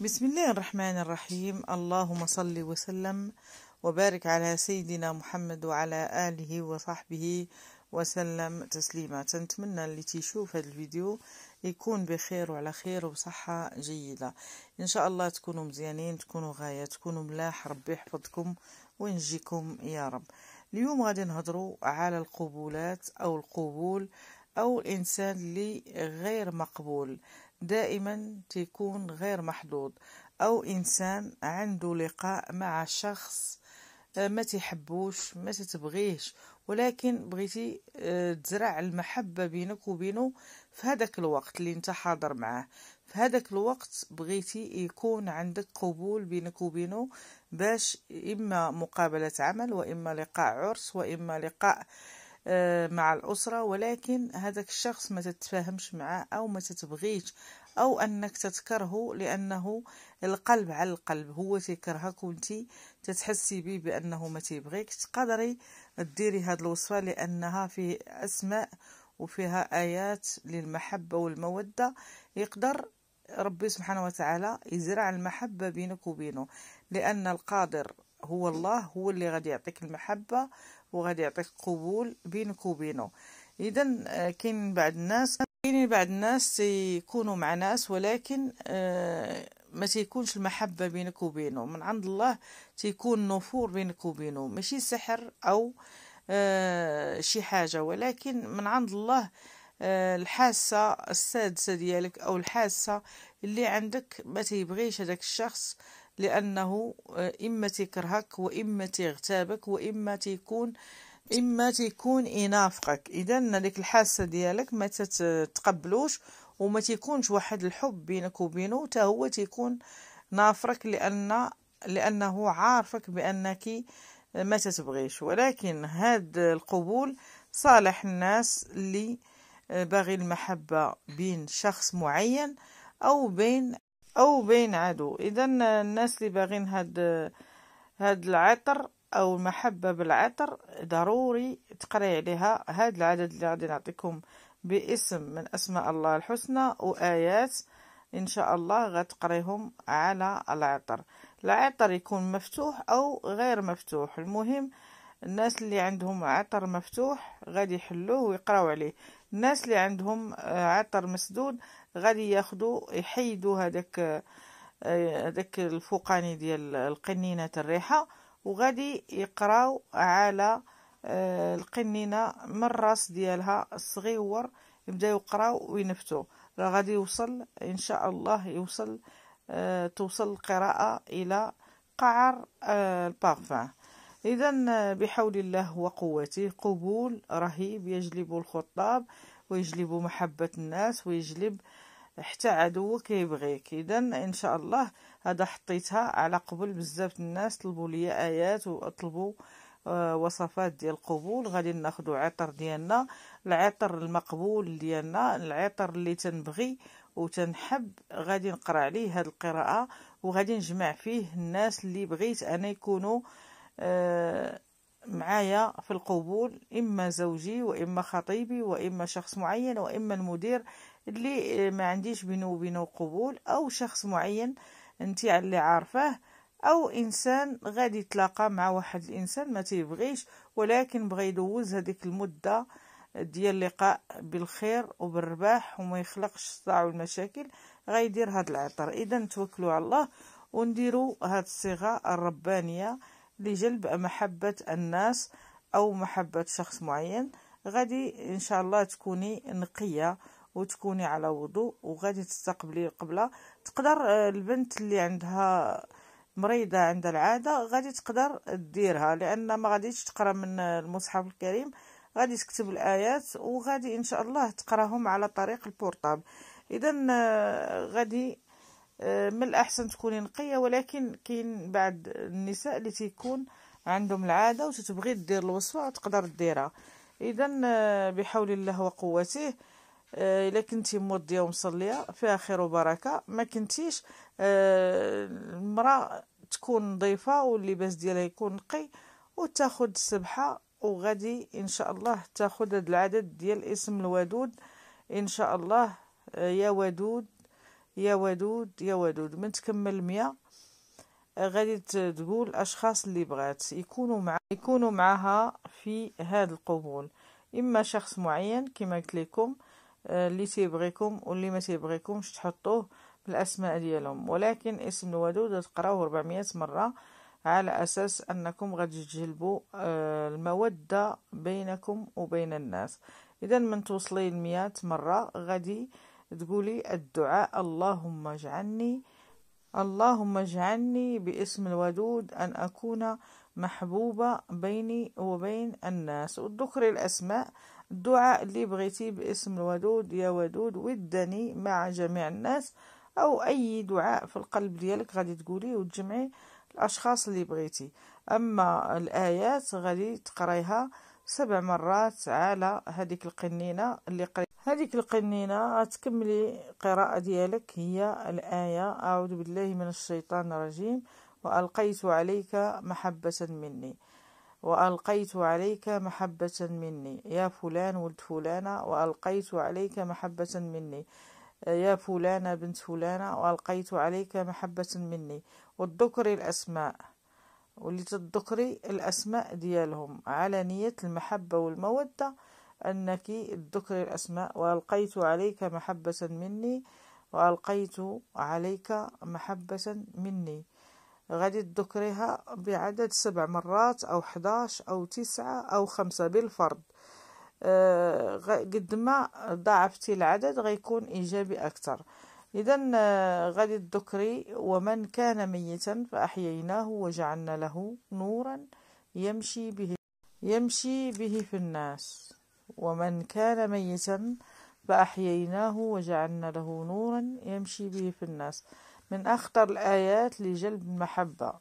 بسم الله الرحمن الرحيم اللهم صل وسلم وبارك على سيدنا محمد وعلى آله وصحبه وسلم تسليما تنتمنى اللي تيشوف هذا الفيديو يكون بخير وعلى خير وبصحة جيدة إن شاء الله تكونوا مزيانين تكونوا غاية تكونوا ملاح ربي يحفظكم وينجيكم يا رب اليوم غادي نهضروا على القبولات أو القبول أو الإنسان اللي غير مقبول دائما تيكون غير محظوظ أو إنسان عنده لقاء مع شخص آه، ما تحبوش ما تتبغيش ولكن بغيتي آه، تزرع المحبة بينك وبينه في هذاك الوقت اللي انت حاضر معاه في هذاك الوقت بغيتي يكون عندك قبول بينك وبينه باش إما مقابلة عمل وإما لقاء عرس وإما لقاء آه، مع الأسرة ولكن هذاك الشخص ما تتفاهمش معاه أو ما تتبغيش أو أنك تتكره لأنه القلب على القلب هو تيكرهك وانت تتحسي به بأنه ما تيبغيكش تقدري تديري هاد الوصفة لأنها في أسماء وفيها آيات للمحبة والمودة يقدر ربي سبحانه وتعالى يزرع المحبة بينك وبينه لأن القادر هو الله هو اللي غادي يعطيك المحبة وغادي يعطيك قبول بينك وبينه إذا آه، كاين بعض الناس كاينين بعض الناس يكونوا مع ناس ولكن آه، ما تيكونش المحبة بينك وبينه من عند الله تيكون نفور بينك وبينه ماشي سحر أو آه، شي حاجة ولكن من عند الله الحاسة السادسة ديالك أو الحاسة اللي عندك ما تيبغيش هذاك الشخص لأنه آه، إما تكرهك وإما تغتابك وإما تكون إما تكون ينافقك إذا هذيك الحاسة ديالك ما تتقبلوش وما تيكونش واحد الحب بينك وبينه حتى هو تيكون نافرك لأن لأنه عارفك بأنك ما تتبغيش ولكن هذا القبول صالح الناس اللي آه، باغي المحبة بين شخص معين أو بين أو بين عدو إذا الناس اللي باغين هاد هاد العطر أو المحبة بالعطر ضروري تقري عليها هاد العدد اللي غادي نعطيكم باسم من أسماء الله الحسنى وآيات إن شاء الله غتقريهم على العطر العطر يكون مفتوح أو غير مفتوح المهم الناس اللي عندهم عطر مفتوح غادي يحلوه ويقراو عليه الناس اللي عندهم آه، عطر مسدود غادي ياخذوا يحيدوا هذاك آه، هذاك الفوقاني ديال القنينه الريحه وغادي يقراو على آه، القنينه من الراس ديالها الصغيور يبداو يقراو وينفتو راه غادي يوصل ان شاء الله يوصل توصل القراءه الى قعر البارفان إذا آه، بحول الله وقوته قبول رهيب يجلب الخطاب ويجلب محبة الناس ويجلب حتى عدوك كيبغيك إذا إن شاء الله هذا حطيتها على قبل بزاف الناس طلبوا لي آيات وطلبوا آه، وصفات ديال القبول غادي ناخذوا عطر ديالنا العطر المقبول ديالنا العطر اللي تنبغي وتنحب غادي نقرا عليه هذه القراءه وغادي نجمع فيه الناس اللي بغيت انا يكونوا آه، معايا في القبول إما زوجي وإما خطيبي وإما شخص معين وإما المدير اللي ما عنديش بينه وبينه قبول أو شخص معين انت اللي عارفاه أو إنسان غادي يتلاقى مع واحد الإنسان ما تيبغيش ولكن بغى يدوز هذيك المدة ديال اللقاء بالخير وبالرباح وما يخلقش الصداع والمشاكل غيدير هاد العطر إذا توكلوا على الله ونديروا هاد الصيغة الربانية لجلب محبة الناس أو محبة شخص معين غادي إن شاء الله تكوني نقية وتكوني على وضوء وغادي تستقبلي القبلة تقدر آه، البنت اللي عندها مريضة عند العادة غادي تقدر ديرها لأن ما غاديش تقرأ من المصحف الكريم غادي تكتب الآيات وغادي إن شاء الله تقراهم على طريق البورتاب إذا آه، غادي آه، من الأحسن تكوني نقية ولكن كاين بعض النساء اللي تيكون عندهم العادة وتتبغي دير الوصفة تقدر ديرها إذا آه، بحول الله وقوته آه، الا كنتي موديه ومصليه فيها خير وبركه ما كنتيش المراه تكون نظيفه واللباس ديالها يكون نقي وتاخد السبحه وغادي ان شاء الله تاخد هذا العدد ديال اسم الودود ان شاء الله يا ودود يا ودود يا ودود من تكمل مية غادي تقول أشخاص اللي بغات يكونوا مع يكونوا معها في هذا القبول إما شخص معين كما قلت لكم آه، اللي تيبغيكم واللي ما تيبغيكمش تحطوه بالأسماء ديالهم ولكن اسم الودود تقراوه 400 مرة على أساس أنكم غادي تجلبوا آه، المودة بينكم وبين الناس إذا من توصلي لمئات مرة غادي تقولي الدعاء اللهم اجعلني اللهم اجعلني باسم الودود أن أكون محبوبة بيني وبين الناس وتذكري الأسماء الدعاء اللي بغيتي باسم الودود يا ودود ودني مع جميع الناس أو أي دعاء في القلب ديالك غادي تقولي وتجمعي الأشخاص اللي بغيتي أما الآيات غادي تقريها سبع مرات على هذيك القنينة اللي قريتي هذيك القنينة تكملي قراءة ديالك هي الآية أعوذ بالله من الشيطان الرجيم وألقيت عليك محبة مني وألقيت عليك محبة مني يا فلان ولد فلانة وألقيت عليك محبة مني يا فلانة بنت فلانة وألقيت عليك محبة مني وتذكري الأسماء واللي تذكري الأسماء ديالهم على نية المحبة والمودة أنك الذكر الأسماء وألقيت عليك محبة مني وألقيت عليك محبة مني غادي تذكرها بعدد سبع مرات أو حداش أو تسعة أو خمسة بالفرض أه قد ما ضاعفتي العدد غيكون إيجابي أكثر إذا آه، غادي تذكري ومن كان ميتا فأحييناه وجعلنا له نورا يمشي به يمشي به في الناس ومن كان ميتا فأحييناه وجعلنا له نورا يمشي به في الناس من أخطر الآيات لجلب المحبة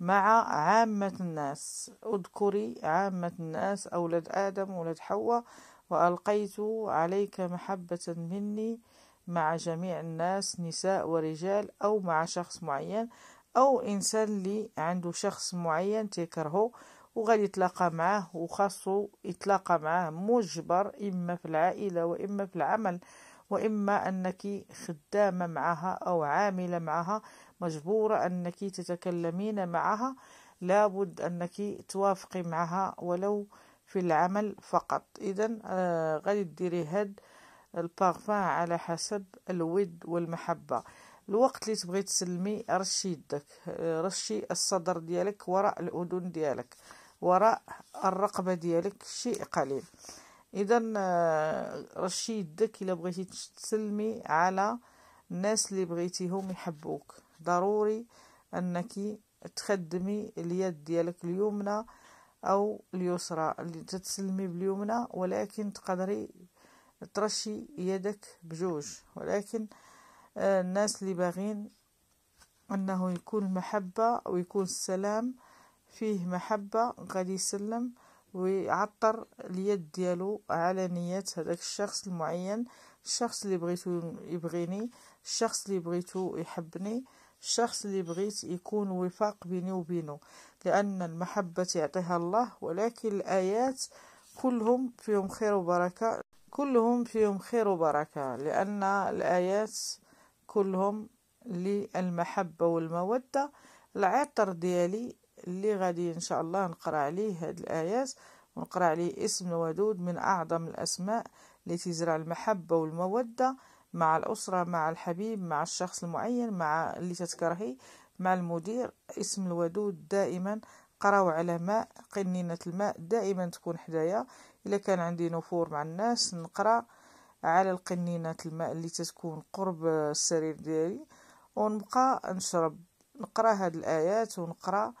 مع عامة الناس اذكري عامة الناس أولاد آدم أولاد حواء وألقيت عليك محبة مني مع جميع الناس نساء ورجال أو مع شخص معين أو إنسان لي عنده شخص معين تكرهه وغادي يتلاقى معاه وخاصو يتلاقى معاه مجبر إما في العائلة وإما في العمل وإما أنك خدامة معها أو عاملة معها مجبورة أنك تتكلمين معها لابد أنك توافقي معها ولو في العمل فقط إذا آه غادي ديري هاد البارفان على حسب الود والمحبة الوقت اللي تبغي تسلمي رشي يدك آه، رشي الصدر ديالك وراء الأذن ديالك وراء الرقبه ديالك شيء قليل اذا آه، رشي يدك الا بغيتي تسلمي على الناس اللي بغيتيهم يحبوك ضروري انك تخدمي اليد ديالك اليمنى او اليسرى اللي تتسلمي باليمنى ولكن تقدري ترشي يدك بجوج ولكن آه، الناس اللي باغين انه يكون المحبه ويكون السلام فيه محبة غادي يسلم ويعطر اليد ديالو على نية هذاك الشخص المعين الشخص اللي بغيتو يبغيني الشخص اللي بغيتو يحبني الشخص اللي بغيت يكون وفاق بيني وبينه لأن المحبة يعطيها الله ولكن الآيات كلهم فيهم خير وبركة كلهم فيهم خير وبركة لأن الآيات كلهم للمحبة والمودة العطر ديالي اللي غادي ان شاء الله نقرا عليه هاد الايات ونقرا عليه اسم ودود من اعظم الاسماء التي تزرع المحبه والموده مع الاسره مع الحبيب مع الشخص المعين مع اللي تتكرهي مع المدير اسم الودود دائما قراو على ماء قنينة الماء دائما تكون حدايا إلا كان عندي نفور مع الناس نقرا على القنينة الماء اللي تتكون قرب السرير ديالي ونبقى نشرب نقرا هاد الآيات ونقرا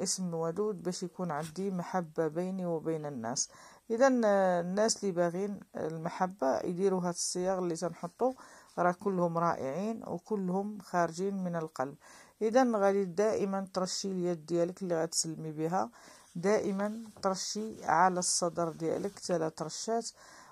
اسم ودود باش يكون عندي محبة بيني وبين الناس إذا آه، الناس اللي باغين المحبة يديروا هاد الصياغ اللي تنحطو راه كلهم رائعين وكلهم خارجين من القلب إذا غادي دائما ترشي اليد ديالك اللي غتسلمي بها دائما ترشي على الصدر ديالك ثلاث رشات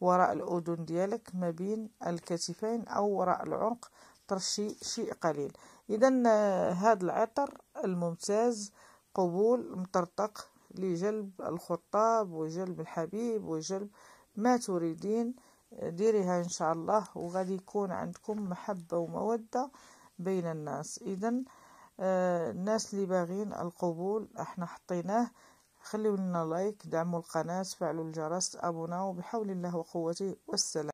وراء الأذن ديالك ما بين الكتفين أو وراء العنق ترشي شيء قليل إذا آه، هذا العطر الممتاز قبول مطرطق لجلب الخطاب وجلب الحبيب وجلب ما تريدين ديريها ان شاء الله وغادي يكون عندكم محبة ومودة بين الناس اذا آه، الناس اللي باغين القبول احنا حطيناه خليوا لنا لايك دعموا القناة فعلوا الجرس ابوناو بحول الله وقوته والسلام